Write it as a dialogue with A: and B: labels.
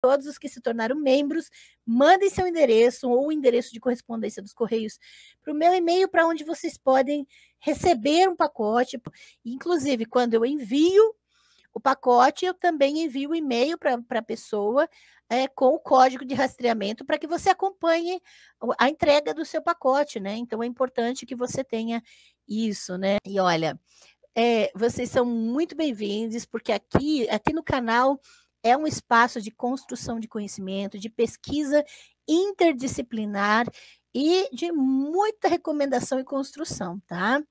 A: todos os que se tornaram membros, mandem seu endereço ou o endereço de correspondência dos Correios para o meu e-mail, para onde vocês podem receber um pacote. Inclusive, quando eu envio o pacote, eu também envio o e-mail para a pessoa é, com o código de rastreamento para que você acompanhe a entrega do seu pacote, né? Então é importante que você tenha isso, né? E olha, é, vocês são muito bem-vindos, porque aqui, aqui no canal é um espaço de construção de conhecimento, de pesquisa interdisciplinar e de muita recomendação e construção, tá?